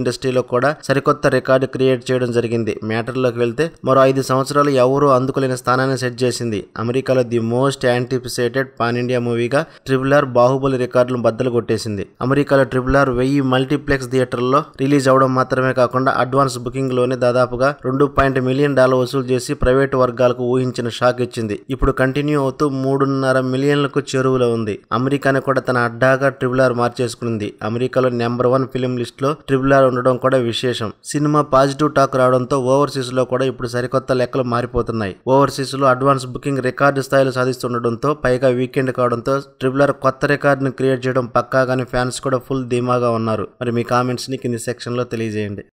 ఇండస్ట్రీలో కూడా సరికొత్త రికార్డు క్రియేట్ చేయడం జరిగింది మ్యాటర్లోకి వెళ్తే మరో ఐదు సంవత్సరాలు ఎవరూ అందుకోలేని స్థానాన్ని సెట్ చేసింది అమెరికాలో the most anticipated pan India మూవీగా ఆర్ బాహుబలి రికార్డులు బద్దలు కొట్టేసింది అమెరికాలో ఆర్ వెయ్యి మల్టీప్లెక్స్ థియేటర్లో రిలీజ్ అవడం మాత్రమే కాకుండా అడ్వాన్స్ బుకింగ్ లోనే దాదాపుగా రెండు పాయింట్ మిలియన్ డాలర్ వసూలు చేసి ప్రైవేటు వర్గాలకు ఊహించిన షాక్ ఇచ్చింది ఇప్పుడు కంటిన్యూ అవుతూ మూడున్నర మిలియన్లకు చేరువలో ఉంది అమెరికాని కూడా తన అడ్డాగా ఆర్ మార్చేసుకుంది అమెరికాలో నెంబర్ వన్ ఫిలిం లిస్ట్ లో ట్రిబులర్ స్టార్ ఉండడం కూడా విశేషం సినిమా పాజిటివ్ టాక్ రావడంతో ఓవర్సీస్లో కూడా ఇప్పుడు సరికొత్త లెక్కలు మారిపోతున్నాయి ఓవర్సీస్లో అడ్వాన్స్ బుకింగ్ రికార్డు స్థాయిలో సాధిస్తుండడంతో పైగా వీకెండ్ కావడంతో ట్రిపులర్ కొత్త రికార్డును క్రియేట్ చేయడం పక్కాగానే ఫ్యాన్స్ కూడా ఫుల్ ధీమాగా ఉన్నారు మరి మీ కామెంట్స్ని కింది సెక్షన్లో తెలియజేయండి